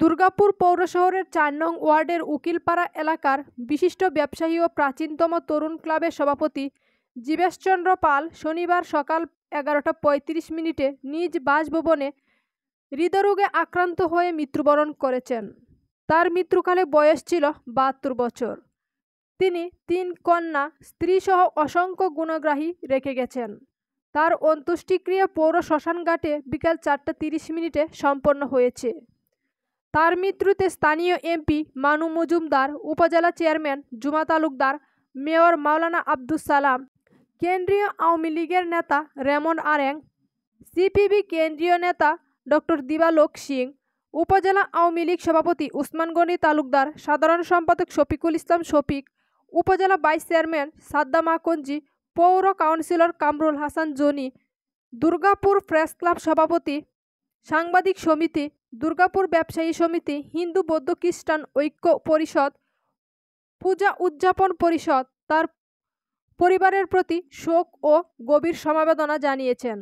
দুর্গাপুর পৌর শহরের চার নং ওয়ার্ডের উকিলপাড়া এলাকার বিশিষ্ট ব্যবসায়ী ও প্রাচীনতম তরুণ ক্লাবের সভাপতি জীবেশচন্দ্র পাল শনিবার সকাল এগারোটা পঁয়ত্রিশ মিনিটে নিজ বাসভবনে হৃদরোগে আক্রান্ত হয়ে মৃত্যুবরণ করেছেন তার মৃত্যুকালে বয়স ছিল বাহাত্তর বছর তিনি তিন কন্যা স্ত্রীসহ অসংখ্য গুণগ্রাহী রেখে গেছেন তার অন্ত্যেষ্টিক্রিয়া পৌর শ্মশানঘাটে বিকাল চারটা তিরিশ মিনিটে সম্পন্ন হয়েছে তার মৃত্যুতে স্থানীয় এমপি মানু মজুমদার উপজেলা চেয়ারম্যান জুমা তালুকদার মেয়র মাওলানা আব্দুস সালাম কেন্দ্রীয় আওয়ামী লীগের নেতা রেমন আরেং সিপিবি কেন্দ্রীয় নেতা ডক্টর দিবালোক সিং উপজেলা আওয়ামী লীগ সভাপতি উসমান গনি তালুকদার সাধারণ সম্পাদক শফিকুল ইসলাম শফিক উপজেলা ভাইস চেয়ারম্যান সাদ্দা মাকঞ্জি পৌর councillor Kamrul Hasan Jony Durgapur press club সভাপতি সাংবাদিক সমিতি দুর্গাপুর ব্যবসায়ী সমিতি হিন্দু বৌদ্ধ খ্রিস্টান ঐক্য পরিষদ পূজা উদযাপন পরিষদ তার পরিবারের প্রতি শোক ও গভীর সমবেদনা জানিয়েছেন